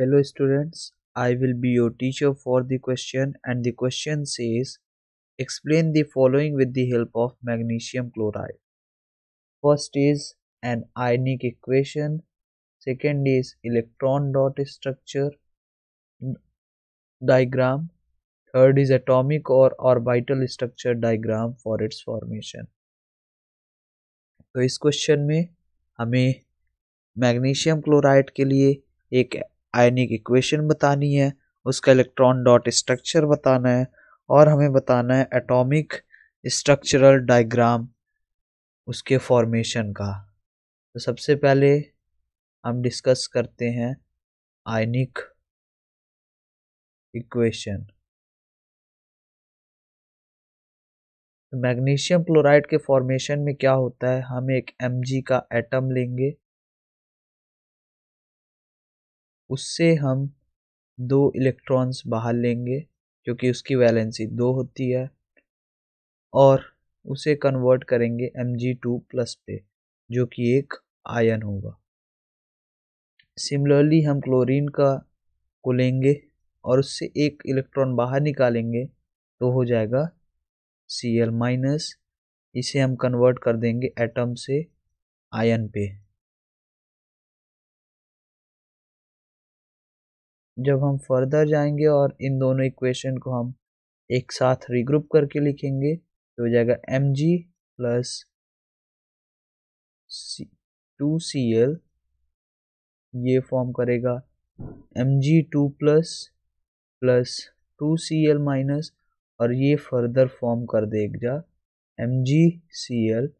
Hello students, I will be your teacher for the question and the question says explain the following with the help of magnesium chloride. First is an ionic equation, second is electron dot structure diagram, third is atomic or orbital structure diagram for its formation. तो इस question में हमें magnesium chloride के लिए एक आयनिक equation बतानी है उसका इलेक्ट्रॉन डॉट स्ट्रक्चर बताना है और हमें बताना है एटॉमिक स्ट्रक्चरल डायग्राम उसके फॉर्मेशन का तो सबसे पहले हम डिस्कस करते हैं आयनिक इक्वेशन मैग्नीशियम क्लोराइड के फॉर्मेशन में क्या होता है हम एक एम का एटम लेंगे उससे हम दो इलेक्ट्रॉन्स बाहर लेंगे क्योंकि उसकी वैलेंसी दो होती है और उसे कन्वर्ट करेंगे एम जी टू प्लस पे जो कि एक आयन होगा सिमिलरली हम क्लोरीन का को लेंगे और उससे एक इलेक्ट्रॉन बाहर निकालेंगे तो हो जाएगा सी एल माइनस इसे हम कन्वर्ट कर देंगे एटम से आयन पे जब हम फर्दर जाएंगे और इन दोनों इक्वेशन को हम एक साथ रिग्रुप करके लिखेंगे तो हो जाएगा M G plus two C L ये फॉर्म करेगा M G two plus plus two C L minus और ये फर्दर फॉर्म कर देगा M G C L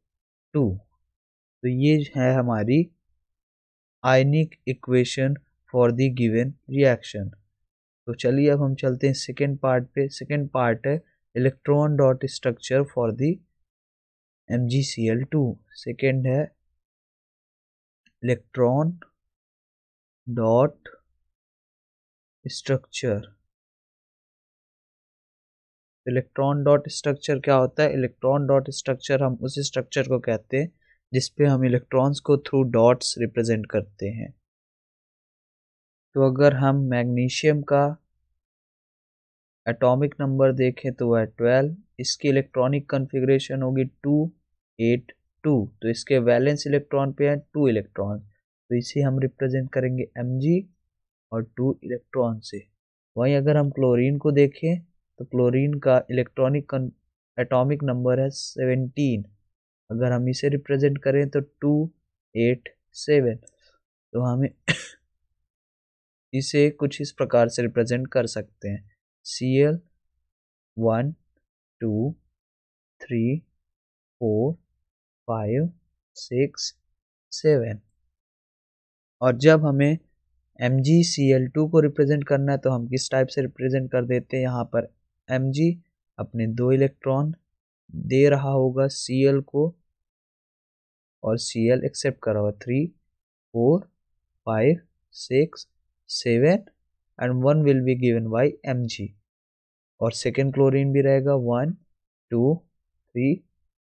two तो ये है हमारी ionic equation for the given reaction तो चलिए अब हम चलते हैं सेकेंड पार्ट पे सेकेंड पार्ट है electron dot structure for the M G C L two second है electron dot structure electron dot structure क्या होता है इलेक्ट्रॉन डॉट स्ट्रक्चर हम उस स्ट्रक्चर को कहते हैं जिसपे हम इलेक्ट्रॉन्स को थ्रू डॉट्स रिप्रेजेंट करते हैं तो अगर हम मैग्नीशियम का एटॉमिक नंबर देखें तो वह ट्वेल्व इसकी इलेक्ट्रॉनिक कन्फिग्रेशन होगी टू एट टू तो इसके वैलेंस इलेक्ट्रॉन पे हैं टू इलेक्ट्रॉन तो इसे हम रिप्रेजेंट करेंगे एम और टू इलेक्ट्रॉन से वहीं अगर हम क्लोरीन को देखें तो क्लोरीन का इलेक्ट्रॉनिक एटॉमिक नंबर है सेवनटीन अगर हम इसे रिप्रेजेंट करें तो टू एट सेवन तो हमें इसे कुछ इस प्रकार से रिप्रेजेंट कर सकते हैं C L one two three four five six seven और जब हमें M G C L two को रिप्रेजेंट करना है तो हम किस टाइप से रिप्रेजेंट कर देते हैं यहाँ पर एम जी अपने दो इलेक्ट्रॉन दे रहा होगा सी एल को और सी एल एक्सेप्ट कर रहा होगा three four five six seven and one will be given by M G और सेकेंड क्लोरीन भी रहेगा one two three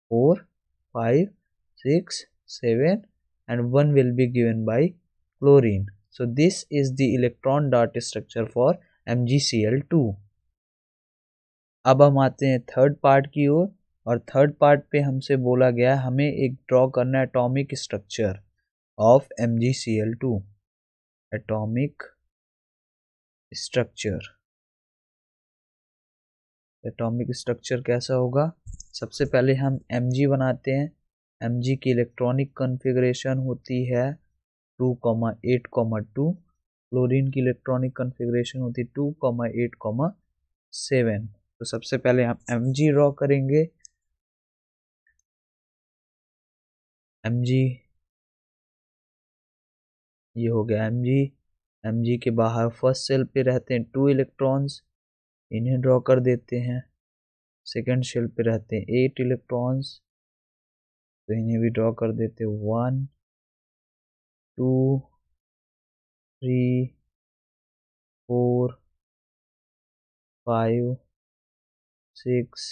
four five six seven and one will be given by chlorine electron this structure for M G C L two अब हम आते हैं third part की ओर और third part पे हमसे बोला गया हमें एक ड्रॉ करना है atomic structure of M G C L two atomic structure atomic structure कैसा होगा सबसे पहले हम एम बनाते हैं एम की इलेक्ट्रॉनिक कन्फिग्रेशन होती है two comma eight comma two chlorine की इलेक्ट्रॉनिक कॉन्फ़िगरेशन होती है two comma eight comma seven तो सबसे पहले हम एम ड्रॉ करेंगे एम ये हो गया एम जी एम जी के बाहर फर्स्ट सेल पे रहते हैं टू इलेक्ट्रॉन्स इन्हें ड्रॉ कर देते हैं सेकेंड सेल पे रहते हैं एट इलेक्ट्रॉन्स तो इन्हें भी ड्रॉ कर देते हैं one two three four five six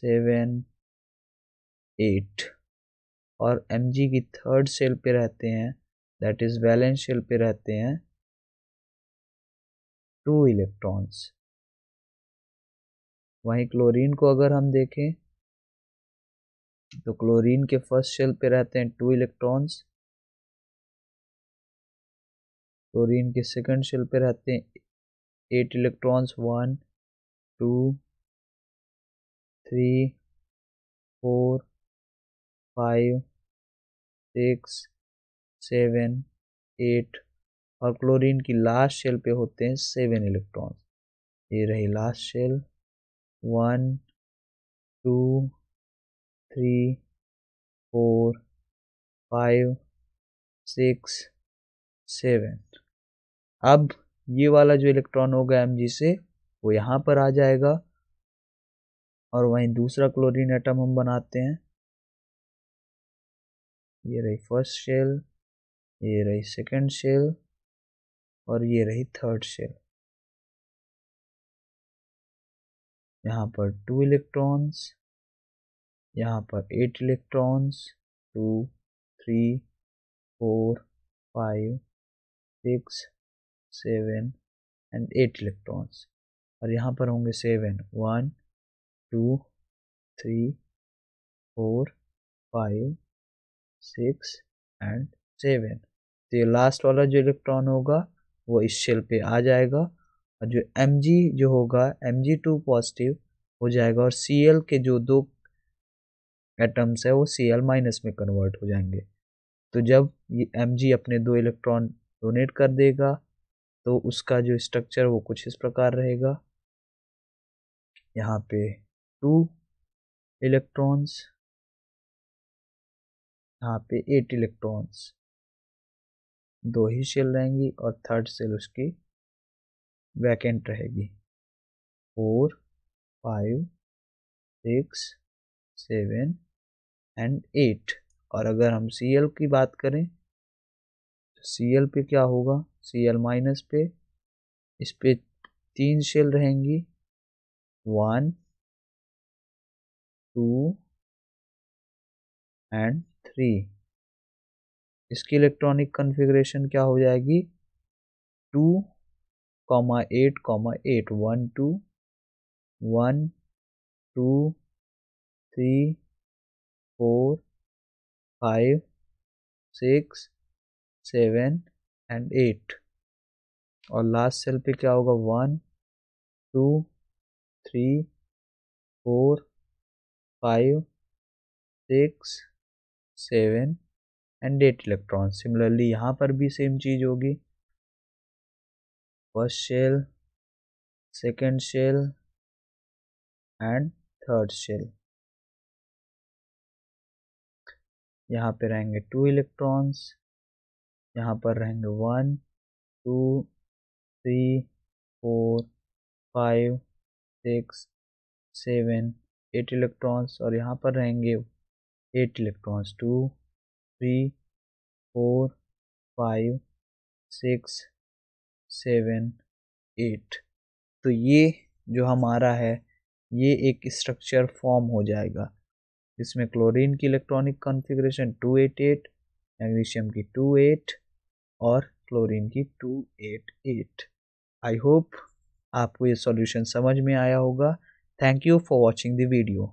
seven eight और एम जी की थर्ड सेल पे रहते हैं दैट इज बैलेंस शेल पे रहते हैं टू इलेक्ट्रॉन्स वहीं क्लोरीन को अगर हम देखें तो क्लोरीन के फर्स्ट शेल पे रहते हैं टू इलेक्ट्रॉन्स क्लोरीन के सेकंड शेल पे रहते हैं eight electrons one two three four five six seven eight और क्लोरीन की लास्ट शेल पे होते हैं सेवन इलेक्ट्रॉन ये रही last shell one two three four five six seven अब ये वाला जो इलेक्ट्रॉन होगा एम जी से वो यहाँ पर आ जाएगा और वहीं दूसरा क्लोरीन एटम हम बनाते हैं ये रही फर्स्ट शेल ये रही सेकेंड सेल और ये रही थर्ड सेल यहाँ पर टू इलेक्ट्रॉन्स यहाँ पर eight electrons two three four five six seven and eight electrons और यहाँ पर होंगे seven one two three four five six and seven तो ये लास्ट वाला जो इलेक्ट्रॉन होगा वो इस शेल पे आ जाएगा और जो एम जो होगा एम टू पॉजिटिव हो जाएगा और सी के जो दो एटम्स है वो सी माइनस में कन्वर्ट हो जाएंगे तो जब ये एम अपने दो इलेक्ट्रॉन डोनेट कर देगा तो उसका जो स्ट्रक्चर वो कुछ इस प्रकार रहेगा यहाँ पे टू इलेक्ट्रॉन्स यहाँ पे एट इलेक्ट्रॉन्स दो ही सेल रहेंगी और थर्ड सेल उसकी वैकेंट रहेगी four five six seven and eight और अगर हम सी एल की बात करें तो सी एल पे क्या होगा सी एल माइनस पे इस पे तीन सेल रहेंगी वन टू एंड थ्री इसकी इलेक्ट्रॉनिक कन्फिग्रेशन क्या हो जाएगी two comma eight comma eight one two one two three four five six seven and eight और लास्ट सेल पे क्या होगा one two three four five six seven and eight electron similarly यहाँ पर भी सेम चीज़ होगी first shell second shell and third shell यहाँ पे रहेंगे टू इलेक्ट्रॉन्स यहाँ पर रहेंगे one two three four five six seven eight electrons और यहाँ पर रहेंगे eight electrons two three four five six seven eight तो ये जो हमारा है ये एक स्ट्रक्चर फॉर्म हो जाएगा इसमें क्लोरीन की इलेक्ट्रॉनिक कॉन्फ़िगरेशन एट मैग्नीशियम की टू एट और क्लोरीन की two eight eight I hope आपको ये सॉल्यूशन समझ में आया होगा thank you for watching the video